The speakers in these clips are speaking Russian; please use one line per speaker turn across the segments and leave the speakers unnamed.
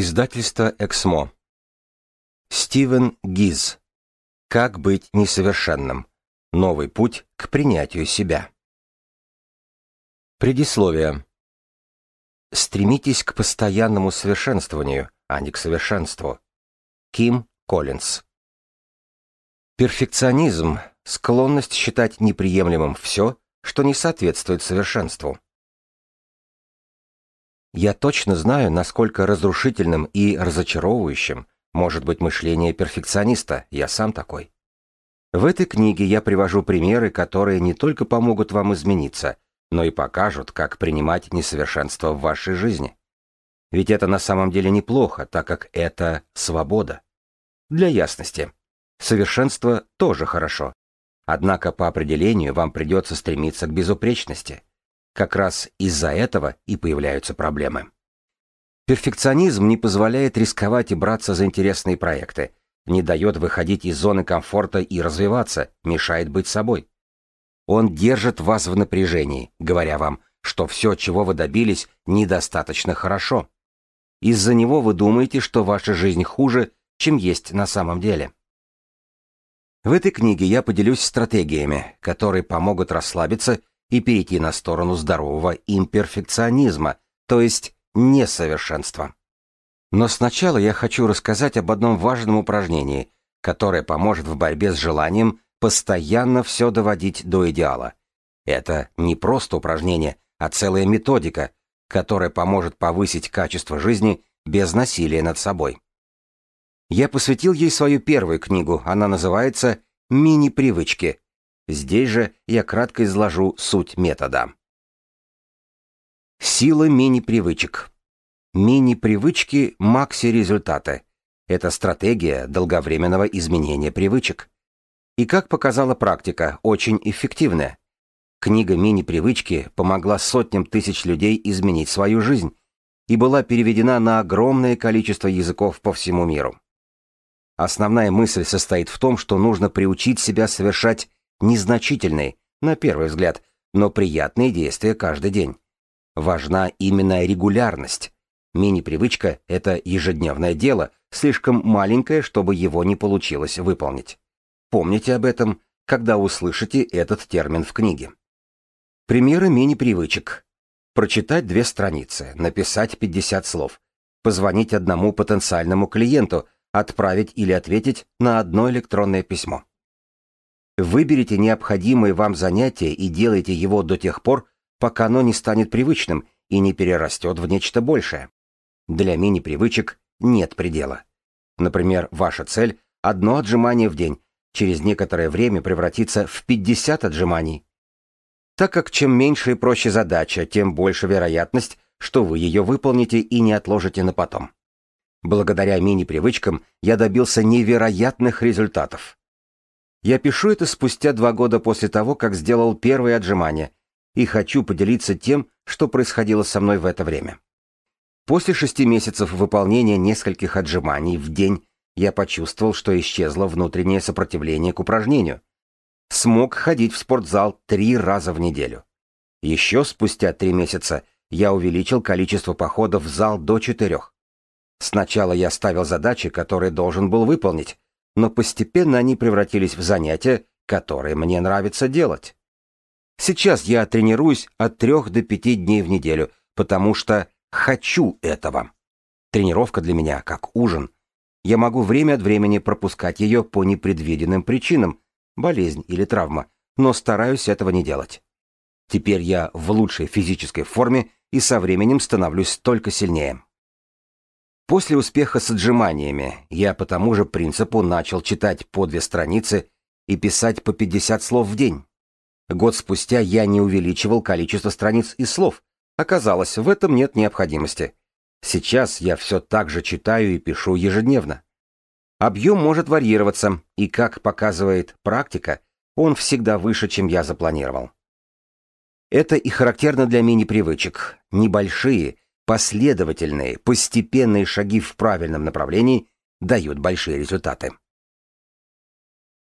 Издательство «Эксмо». Стивен Гиз. «Как быть несовершенным. Новый путь к принятию себя». Предисловие. Стремитесь к постоянному совершенствованию, а не к совершенству. Ким Коллинз. Перфекционизм — склонность считать неприемлемым все, что не соответствует совершенству. Я точно знаю, насколько разрушительным и разочаровывающим может быть мышление перфекциониста, я сам такой. В этой книге я привожу примеры, которые не только помогут вам измениться, но и покажут, как принимать несовершенство в вашей жизни. Ведь это на самом деле неплохо, так как это свобода. Для ясности. Совершенство тоже хорошо. Однако по определению вам придется стремиться к безупречности. Как раз из-за этого и появляются проблемы. Перфекционизм не позволяет рисковать и браться за интересные проекты, не дает выходить из зоны комфорта и развиваться, мешает быть собой. Он держит вас в напряжении, говоря вам, что все, чего вы добились, недостаточно хорошо. Из-за него вы думаете, что ваша жизнь хуже, чем есть на самом деле. В этой книге я поделюсь стратегиями, которые помогут расслабиться и перейти на сторону здорового имперфекционизма, то есть несовершенства. Но сначала я хочу рассказать об одном важном упражнении, которое поможет в борьбе с желанием постоянно все доводить до идеала. Это не просто упражнение, а целая методика, которая поможет повысить качество жизни без насилия над собой. Я посвятил ей свою первую книгу, она называется «Мини-привычки. Здесь же я кратко изложу суть метода. Сила мини-привычек. Мини-привычки – макси-результаты. Это стратегия долговременного изменения привычек. И, как показала практика, очень эффективная. Книга «Мини-привычки» помогла сотням тысяч людей изменить свою жизнь и была переведена на огромное количество языков по всему миру. Основная мысль состоит в том, что нужно приучить себя совершать Незначительные, на первый взгляд, но приятные действия каждый день. Важна именно регулярность. Мини-привычка – это ежедневное дело, слишком маленькое, чтобы его не получилось выполнить. Помните об этом, когда услышите этот термин в книге. Примеры мини-привычек. Прочитать две страницы, написать 50 слов, позвонить одному потенциальному клиенту, отправить или ответить на одно электронное письмо. Выберите необходимое вам занятие и делайте его до тех пор, пока оно не станет привычным и не перерастет в нечто большее. Для мини-привычек нет предела. Например, ваша цель – одно отжимание в день, через некоторое время превратится в 50 отжиманий. Так как чем меньше и проще задача, тем больше вероятность, что вы ее выполните и не отложите на потом. Благодаря мини-привычкам я добился невероятных результатов. Я пишу это спустя два года после того, как сделал первые отжимания, и хочу поделиться тем, что происходило со мной в это время. После шести месяцев выполнения нескольких отжиманий в день я почувствовал, что исчезло внутреннее сопротивление к упражнению. Смог ходить в спортзал три раза в неделю. Еще спустя три месяца я увеличил количество походов в зал до четырех. Сначала я ставил задачи, которые должен был выполнить, но постепенно они превратились в занятия, которые мне нравится делать. Сейчас я тренируюсь от трех до пяти дней в неделю, потому что хочу этого. Тренировка для меня как ужин. Я могу время от времени пропускать ее по непредвиденным причинам, болезнь или травма, но стараюсь этого не делать. Теперь я в лучшей физической форме и со временем становлюсь только сильнее. После успеха с отжиманиями я по тому же принципу начал читать по две страницы и писать по 50 слов в день. Год спустя я не увеличивал количество страниц и слов. Оказалось, в этом нет необходимости. Сейчас я все так же читаю и пишу ежедневно. Объем может варьироваться, и, как показывает практика, он всегда выше, чем я запланировал. Это и характерно для мини-привычек. Небольшие – Последовательные, постепенные шаги в правильном направлении дают большие результаты.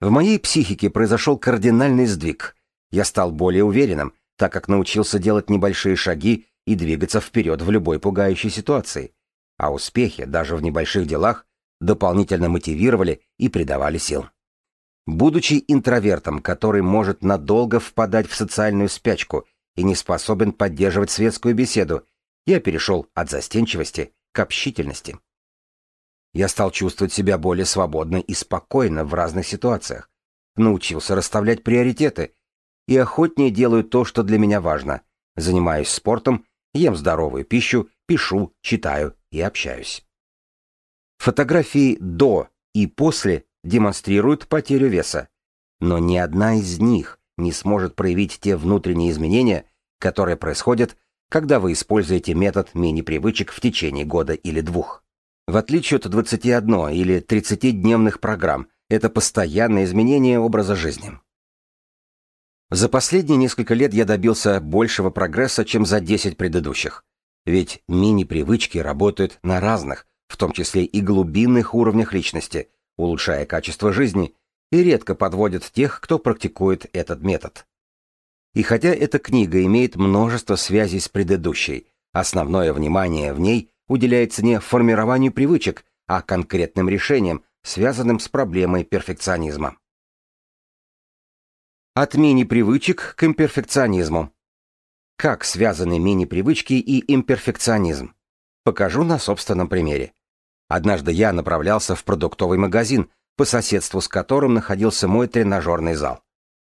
В моей психике произошел кардинальный сдвиг. Я стал более уверенным, так как научился делать небольшие шаги и двигаться вперед в любой пугающей ситуации. А успехи, даже в небольших делах, дополнительно мотивировали и придавали сил. Будучи интровертом, который может надолго впадать в социальную спячку и не способен поддерживать светскую беседу, я перешел от застенчивости к общительности. Я стал чувствовать себя более свободно и спокойно в разных ситуациях, научился расставлять приоритеты и охотнее делаю то, что для меня важно. Занимаюсь спортом, ем здоровую пищу, пишу, читаю и общаюсь. Фотографии до и после демонстрируют потерю веса, но ни одна из них не сможет проявить те внутренние изменения, которые происходят когда вы используете метод мини-привычек в течение года или двух. В отличие от 21 или 30-дневных программ, это постоянное изменение образа жизни. За последние несколько лет я добился большего прогресса, чем за 10 предыдущих. Ведь мини-привычки работают на разных, в том числе и глубинных уровнях личности, улучшая качество жизни и редко подводят тех, кто практикует этот метод. И хотя эта книга имеет множество связей с предыдущей, основное внимание в ней уделяется не формированию привычек, а конкретным решениям, связанным с проблемой перфекционизма. От мини-привычек к имперфекционизму. Как связаны мини-привычки и имперфекционизм? Покажу на собственном примере. Однажды я направлялся в продуктовый магазин, по соседству с которым находился мой тренажерный зал.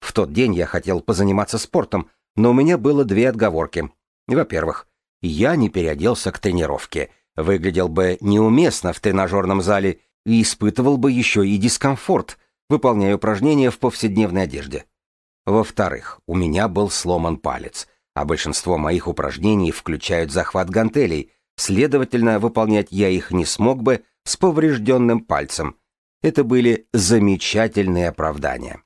В тот день я хотел позаниматься спортом, но у меня было две отговорки. Во-первых, я не переоделся к тренировке, выглядел бы неуместно в тренажерном зале и испытывал бы еще и дискомфорт, выполняя упражнения в повседневной одежде. Во-вторых, у меня был сломан палец, а большинство моих упражнений включают захват гантелей, следовательно, выполнять я их не смог бы с поврежденным пальцем. Это были замечательные оправдания.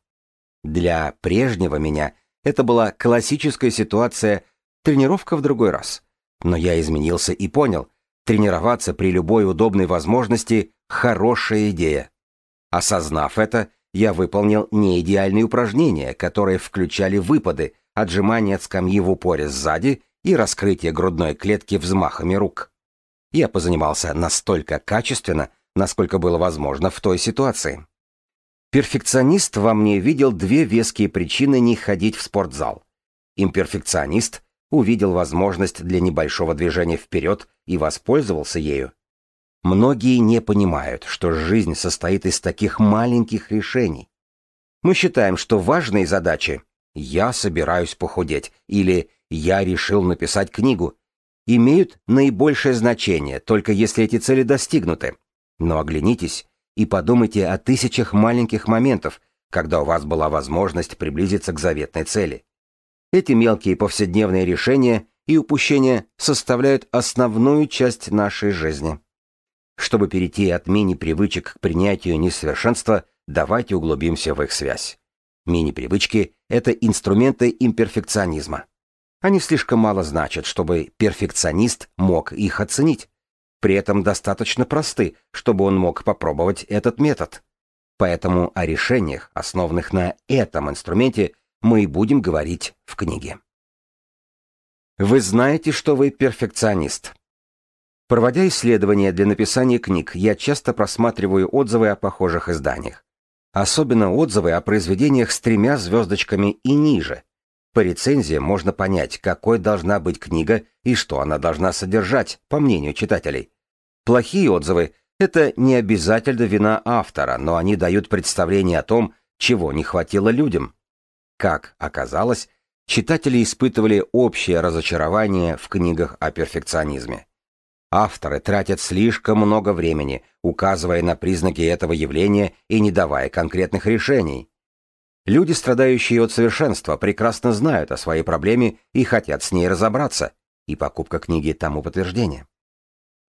Для прежнего меня это была классическая ситуация тренировка в другой раз. Но я изменился и понял, тренироваться при любой удобной возможности – хорошая идея. Осознав это, я выполнил неидеальные упражнения, которые включали выпады, отжимания от скамьи в упоре сзади и раскрытие грудной клетки взмахами рук. Я позанимался настолько качественно, насколько было возможно в той ситуации. Перфекционист во мне видел две веские причины не ходить в спортзал. Имперфекционист увидел возможность для небольшого движения вперед и воспользовался ею. Многие не понимают, что жизнь состоит из таких маленьких решений. Мы считаем, что важные задачи «я собираюсь похудеть» или «я решил написать книгу» имеют наибольшее значение, только если эти цели достигнуты. Но оглянитесь и подумайте о тысячах маленьких моментов, когда у вас была возможность приблизиться к заветной цели. Эти мелкие повседневные решения и упущения составляют основную часть нашей жизни. Чтобы перейти от мини-привычек к принятию несовершенства, давайте углубимся в их связь. Мини-привычки — это инструменты имперфекционизма. Они слишком мало значат, чтобы перфекционист мог их оценить при этом достаточно просты, чтобы он мог попробовать этот метод. Поэтому о решениях, основанных на этом инструменте, мы и будем говорить в книге. Вы знаете, что вы перфекционист. Проводя исследования для написания книг, я часто просматриваю отзывы о похожих изданиях. Особенно отзывы о произведениях с тремя звездочками и ниже. По рецензии можно понять, какой должна быть книга и что она должна содержать, по мнению читателей. Плохие отзывы – это не обязательно вина автора, но они дают представление о том, чего не хватило людям. Как оказалось, читатели испытывали общее разочарование в книгах о перфекционизме. Авторы тратят слишком много времени, указывая на признаки этого явления и не давая конкретных решений. Люди, страдающие от совершенства, прекрасно знают о своей проблеме и хотят с ней разобраться, и покупка книги тому подтверждение.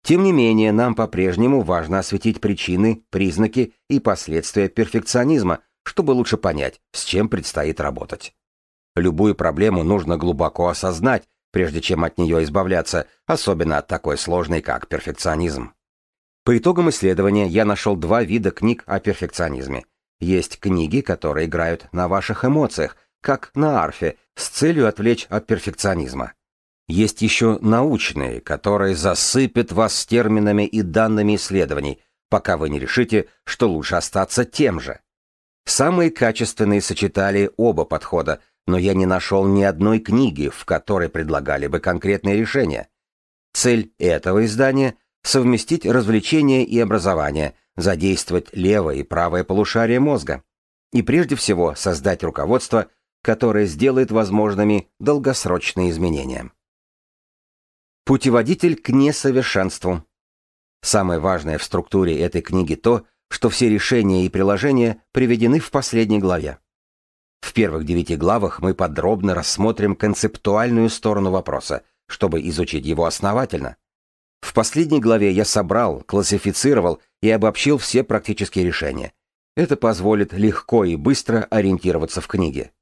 Тем не менее, нам по-прежнему важно осветить причины, признаки и последствия перфекционизма, чтобы лучше понять, с чем предстоит работать. Любую проблему нужно глубоко осознать, прежде чем от нее избавляться, особенно от такой сложной, как перфекционизм. По итогам исследования я нашел два вида книг о перфекционизме. Есть книги, которые играют на ваших эмоциях, как на арфе, с целью отвлечь от перфекционизма. Есть еще научные, которые засыпят вас терминами и данными исследований, пока вы не решите, что лучше остаться тем же. Самые качественные сочетали оба подхода, но я не нашел ни одной книги, в которой предлагали бы конкретные решения. Цель этого издания — совместить развлечения и образование, задействовать левое и правое полушарие мозга и прежде всего создать руководство, которое сделает возможными долгосрочные изменения. Путеводитель к несовершенству. Самое важное в структуре этой книги то, что все решения и приложения приведены в последней главе. В первых девяти главах мы подробно рассмотрим концептуальную сторону вопроса, чтобы изучить его основательно. В последней главе я собрал, классифицировал и обобщил все практические решения. Это позволит легко и быстро ориентироваться в книге.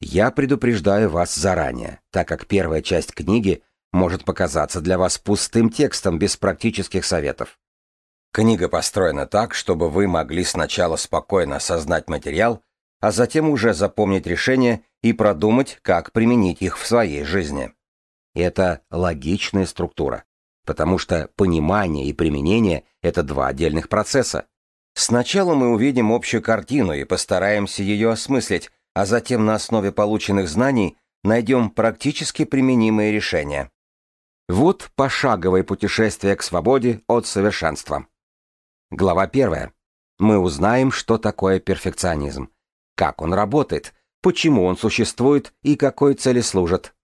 Я предупреждаю вас заранее, так как первая часть книги может показаться для вас пустым текстом без практических советов. Книга построена так, чтобы вы могли сначала спокойно осознать материал, а затем уже запомнить решения и продумать, как применить их в своей жизни. Это логичная структура, потому что понимание и применение — это два отдельных процесса. Сначала мы увидим общую картину и постараемся ее осмыслить, а затем на основе полученных знаний найдем практически применимые решения. Вот пошаговое путешествие к свободе от совершенства. Глава первая. Мы узнаем, что такое перфекционизм, как он работает, почему он существует и какой цели служит.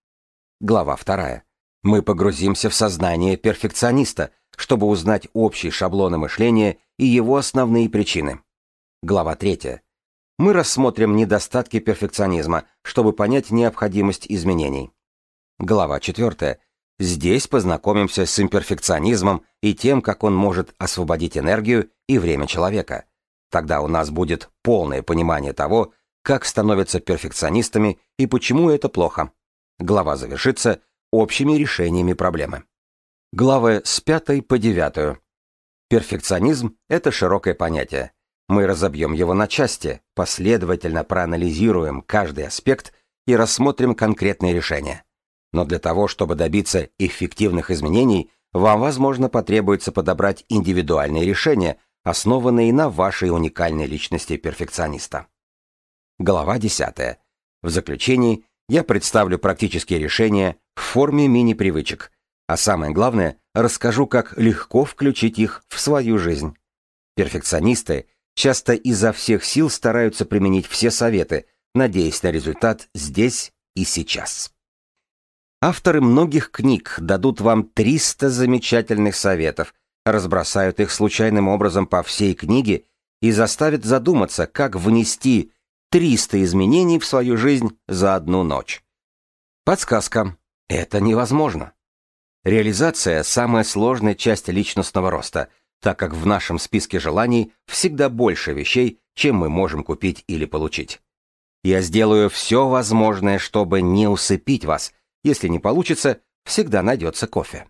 Глава вторая. Мы погрузимся в сознание перфекциониста, чтобы узнать общие шаблоны мышления и его основные причины. Глава третья. Мы рассмотрим недостатки перфекционизма, чтобы понять необходимость изменений. Глава четвертая Здесь познакомимся с имперфекционизмом и тем, как он может освободить энергию и время человека. Тогда у нас будет полное понимание того, как становятся перфекционистами и почему это плохо. Глава завершится общими решениями проблемы. Главы с пятой по девятую. Перфекционизм – это широкое понятие. Мы разобьем его на части, последовательно проанализируем каждый аспект и рассмотрим конкретные решения. Но для того, чтобы добиться эффективных изменений, вам, возможно, потребуется подобрать индивидуальные решения, основанные на вашей уникальной личности перфекциониста. Глава 10. В заключении я представлю практические решения в форме мини-привычек, а самое главное, расскажу, как легко включить их в свою жизнь. Перфекционисты часто изо всех сил стараются применить все советы, надеясь на результат здесь и сейчас. Авторы многих книг дадут вам 300 замечательных советов, разбросают их случайным образом по всей книге и заставят задуматься, как внести 300 изменений в свою жизнь за одну ночь. Подсказка. Это невозможно. Реализация – самая сложная часть личностного роста, так как в нашем списке желаний всегда больше вещей, чем мы можем купить или получить. Я сделаю все возможное, чтобы не усыпить вас – если не получится, всегда найдется кофе.